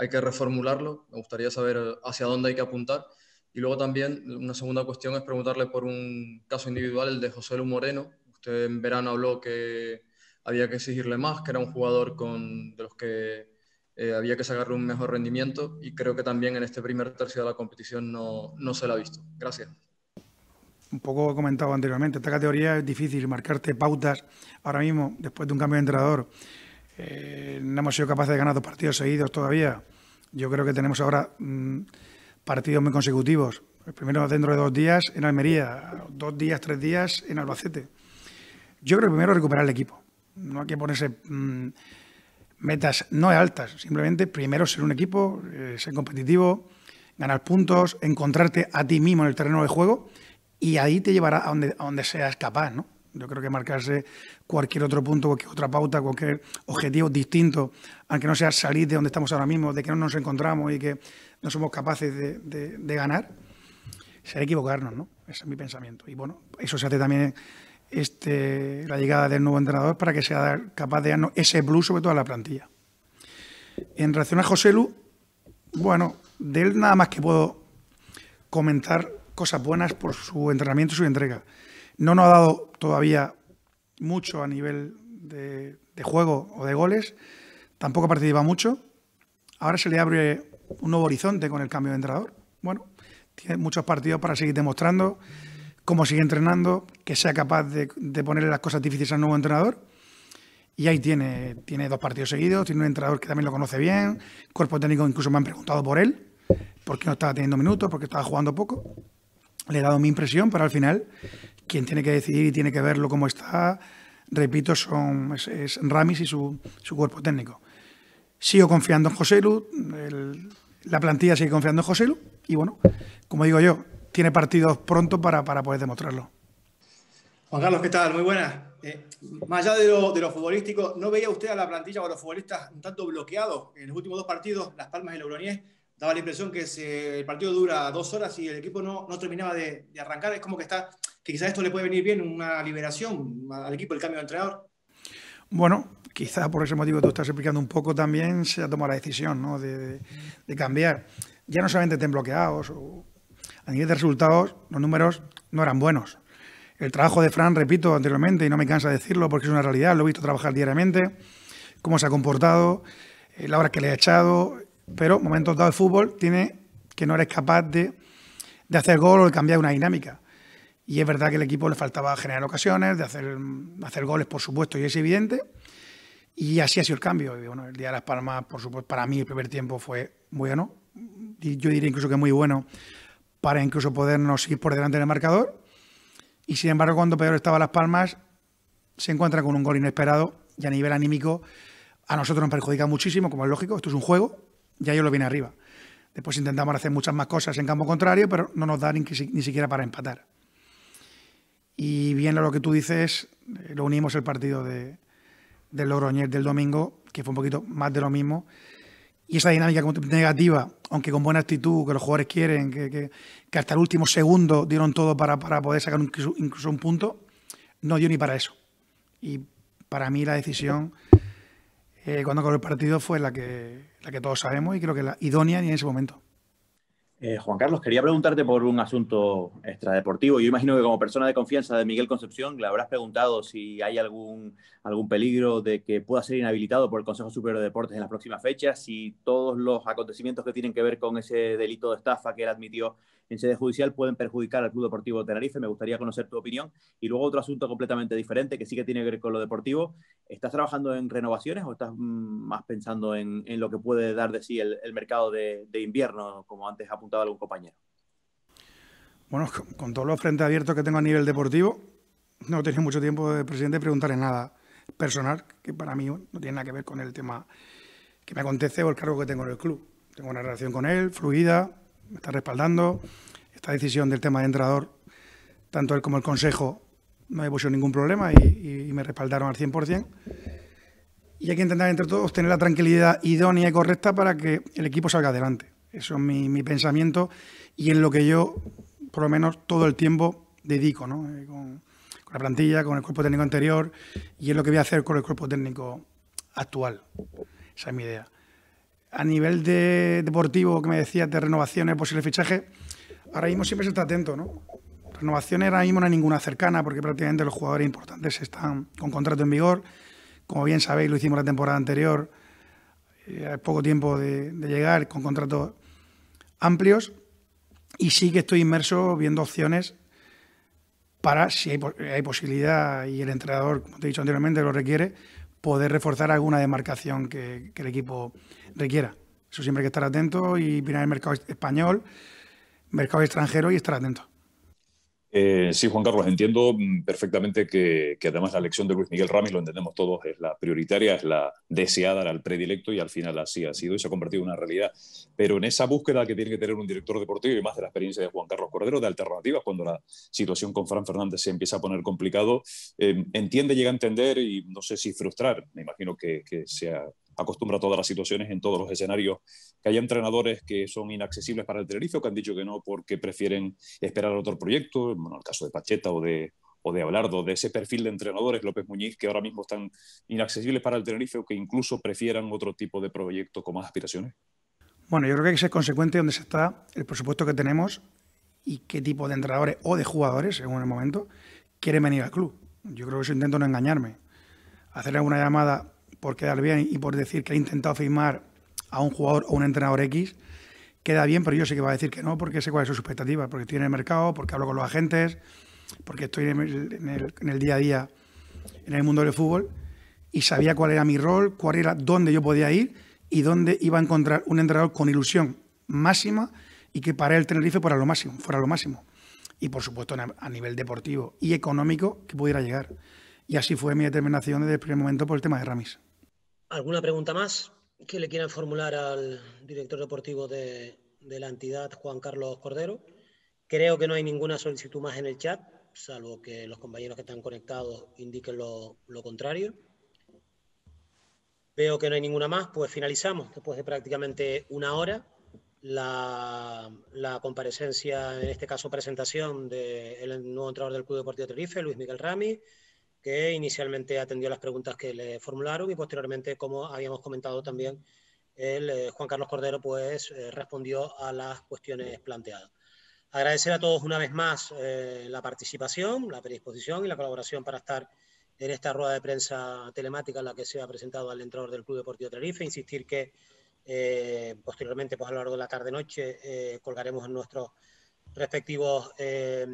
hay que reformularlo. Me gustaría saber hacia dónde hay que apuntar. Y luego también una segunda cuestión es preguntarle por un caso individual, el de José Lu Moreno. Usted en verano habló que había que exigirle más, que era un jugador con, de los que eh, había que sacarle un mejor rendimiento y creo que también en este primer tercio de la competición no, no se la ha visto. Gracias. Un poco comentado anteriormente, esta categoría es difícil marcarte pautas ahora mismo, después de un cambio de entrenador. Eh, no hemos sido capaces de ganar dos partidos seguidos todavía. Yo creo que tenemos ahora mm, partidos muy consecutivos. El primero dentro de dos días en Almería, dos días, tres días en Albacete. Yo creo que primero recuperar el equipo. No hay que ponerse mm, metas no altas, simplemente primero ser un equipo, eh, ser competitivo, ganar puntos, encontrarte a ti mismo en el terreno de juego y ahí te llevará a donde, a donde seas capaz, ¿no? Yo creo que marcarse cualquier otro punto, cualquier otra pauta, cualquier objetivo distinto, aunque no sea salir de donde estamos ahora mismo, de que no nos encontramos y que no somos capaces de, ganar, será equivocarnos, ¿no? Ese es mi pensamiento. Y bueno, eso se hace también este, la llegada del nuevo entrenador para que sea capaz de darnos ese plus sobre toda la plantilla. En relación a José Lu, bueno, de él nada más que puedo comentar cosas buenas por su entrenamiento y su entrega. No nos ha dado todavía mucho a nivel de, juego o de goles. Tampoco participa mucho. Ahora se le abre un nuevo horizonte con el cambio de entrenador. Bueno, tiene muchos partidos para seguir demostrando cómo sigue entrenando, que sea capaz de, ponerle las cosas difíciles al nuevo entrenador. Y ahí tiene, tiene dos partidos seguidos, tiene un entrenador que también lo conoce bien, cuerpo técnico incluso me han preguntado por él, porque no estaba teniendo minutos, porque estaba jugando poco. Le he dado mi impresión, pero al final quien tiene que decidir y tiene que verlo como está, repito, son es, Ramis y su, su, cuerpo técnico. Sigo confiando en José Lu, la plantilla sigue confiando en José y bueno, como digo yo, tiene partidos pronto para, poder demostrarlo. Juan Carlos, ¿qué tal? Muy buenas. Eh, más allá de lo, de futbolístico, ¿no veía usted a la plantilla o a los futbolistas un tanto bloqueados en los últimos dos partidos, Las Palmas y Logroñés? daba la impresión que se, el partido dura dos horas y el equipo no, terminaba de, arrancar. Es como que está, que quizás esto le puede venir bien, una liberación al equipo, el cambio de entrenador. Bueno, quizás por ese motivo tú estás explicando un poco también, se ha tomado la decisión de, cambiar. Ya no solamente estén bloqueados, a nivel de resultados, los números no eran buenos. El trabajo de Fran, repito anteriormente, y no me cansa decirlo porque es una realidad, lo he visto trabajar diariamente, cómo se ha comportado, eh, la hora que le ha echado, pero momentos dados de fútbol tiene que no eres capaz de, hacer gol o de cambiar una dinámica. Y es verdad que al equipo le faltaba generar ocasiones, de hacer, hacer goles, por supuesto, y es evidente. Y así ha sido el cambio. bueno, el Día de las Palmas, por supuesto, para mí el primer tiempo fue bueno. yo diría incluso que muy bueno para incluso podernos ir por delante del marcador. Y sin embargo, cuando peor estaba Las Palmas, se encuentra con un gol inesperado y a nivel anímico a nosotros nos perjudica muchísimo, como es lógico, esto es un juego, ya yo lo viene arriba. Después intentamos hacer muchas más cosas en campo contrario, pero no nos dan ni, siquiera para empatar. Y bien lo que tú dices, eh, lo unimos el partido de, del Logroñés del domingo, que fue un poquito más de lo mismo. Y esa dinámica negativa, aunque con buena actitud, que los jugadores quieren, que, que, hasta el último segundo dieron todo para, para poder sacar incluso un punto, no dio ni para eso. Y para mí la decisión... Eh, cuando acabó el partido fue la que, la que todos sabemos y creo que la idónea en ese momento. Eh, Juan Carlos, quería preguntarte por un asunto extradeportivo. Yo imagino que como persona de confianza de Miguel Concepción le habrás preguntado si hay algún, algún peligro de que pueda ser inhabilitado por el Consejo Superior de Deportes en las próximas fechas, si todos los acontecimientos que tienen que ver con ese delito de estafa que él admitió en sede judicial pueden perjudicar al Club Deportivo de Tenerife. Me gustaría conocer tu opinión. Y luego otro asunto completamente diferente que sí que tiene que ver con lo deportivo. ¿Estás trabajando en renovaciones o estás mm, más pensando en, lo que puede dar de sí el, mercado de, invierno, como antes apuntaba algún compañero? Bueno, con, todos los frentes abiertos que tengo a nivel deportivo, no he mucho tiempo eh, de presidente preguntarle nada personal, que para mí no tiene nada que ver con el tema que me acontece o el cargo que tengo en el club. Tengo una relación con él, fluida, me está respaldando. Esta decisión del tema de entrenador, tanto él como el Consejo, no me pusieron ningún problema y, me respaldaron al 100%. Y hay que intentar entre todos tener la tranquilidad idónea y correcta para que el equipo salga adelante. Eso es mi, pensamiento y en lo que yo, por lo menos, todo el tiempo dedico, eh, con la plantilla, con el cuerpo técnico anterior y es lo que voy a hacer con el cuerpo técnico actual. Esa es mi idea a nivel deportivo que me decías de renovaciones, posible fichaje, ahora mismo siempre se está atento, ¿no? Renovaciones ahora mismo no hay ninguna cercana porque prácticamente los jugadores importantes están con contrato en vigor. Como bien sabéis, lo hicimos la temporada anterior, eh, hay poco tiempo de, llegar, con contratos amplios. Y sí que estoy inmerso viendo opciones para, si hay, hay, posibilidad y el entrenador, como te he dicho anteriormente, lo requiere, poder reforzar alguna demarcación que, el equipo requiera. Eso siempre hay que estar atento y mirar el mercado español, mercado extranjero y estar atento. Eh, sí, Juan Carlos, entiendo mm, perfectamente que, además la elección de Luis Miguel Ramis, lo entendemos todos, es la prioritaria, es la deseada, era el predilecto y al final así ha sido y se ha convertido en una realidad. Pero en esa búsqueda que tiene que tener un director deportivo y más de la experiencia de Juan Carlos Cordero, de alternativas, cuando la situación con Fran Fernández se empieza a poner complicado, eh, entiende, llega a entender y no sé si frustrar, me imagino que, que sea acostumbra a todas las situaciones en todos los escenarios, que haya entrenadores que son inaccesibles para el Tenerife o que han dicho que no porque prefieren esperar otro proyecto, en el caso de Pacheta o de, o de Abelardo, de ese perfil de entrenadores, López Muñiz, que ahora mismo están inaccesibles para el Tenerife o que incluso prefieran otro tipo de proyecto con más aspiraciones? Bueno, yo creo que hay que ser consecuente donde se está el presupuesto que tenemos y qué tipo de entrenadores o de jugadores, según el momento, quieren venir al club. Yo creo que eso intento no engañarme. hacerle alguna llamada por quedar bien y por decir que he intentado firmar a un jugador o un entrenador X, queda bien, pero yo sé que va a decir que no porque sé cuáles son sus expectativas, porque estoy en el mercado, porque hablo con los agentes, porque estoy en el, día a día en el mundo del fútbol y sabía cuál era mi rol, cuál era dónde yo podía ir y dónde iba a encontrar un entrenador con ilusión máxima y que para el Tenerife fuera lo máximo, fuera lo máximo. Y por supuesto a nivel deportivo y económico que pudiera llegar. Y así fue mi determinación desde el primer momento por el tema de Ramis. ¿Alguna pregunta más que le quieran formular al director deportivo de, la entidad, Juan Carlos Cordero? Creo que no hay ninguna solicitud más en el chat, salvo que los compañeros que están conectados indiquen lo, contrario. Veo que no hay ninguna más, pues finalizamos después de prácticamente una hora la, comparecencia, en este caso presentación del nuevo entrenador del Club Deportivo Tenerife, Luis Miguel Rami, que inicialmente atendió las preguntas que le formularon y posteriormente, como habíamos comentado también, el, eh, Juan Carlos Cordero pues, eh, respondió a las cuestiones planteadas. Agradecer a todos una vez más eh, la participación, la predisposición y la colaboración para estar en esta rueda de prensa telemática en la que se ha presentado al entrenador del Club Deportivo Tenerife. Insistir que posteriormente, pues, a lo largo de la tarde-noche, colgaremos en nuestro respectivos eh,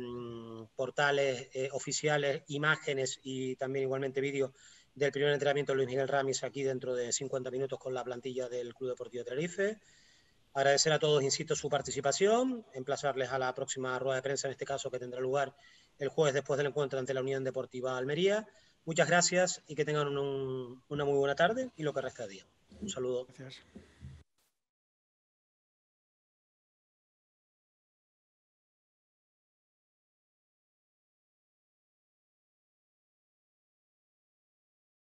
portales eh, oficiales, imágenes y también igualmente vídeos del primer entrenamiento de Luis Miguel Ramis aquí dentro de 50 minutos con la plantilla del Club Deportivo de Tenerife. Agradecer a todos, insisto, su participación, emplazarles a la próxima rueda de prensa, en este caso que tendrá lugar el jueves después del encuentro ante la Unión Deportiva Almería. Muchas gracias y que tengan una muy buena tarde y lo que resta de día. Un saludo. Gracias.